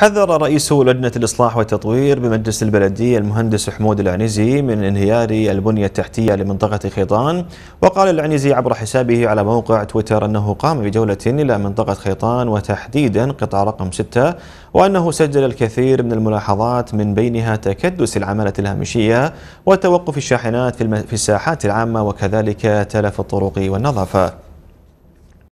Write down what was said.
حذر رئيس لجنة الإصلاح والتطوير بمجلس البلدية المهندس حمود العنزي من انهيار البنية التحتية لمنطقة خيطان وقال العنزي عبر حسابه على موقع تويتر أنه قام بجولة إلى منطقة خيطان وتحديدا قطعة رقم 6 وأنه سجل الكثير من الملاحظات من بينها تكدس العمالة الهامشية وتوقف الشاحنات في الساحات العامة وكذلك تلف الطرق والنظافة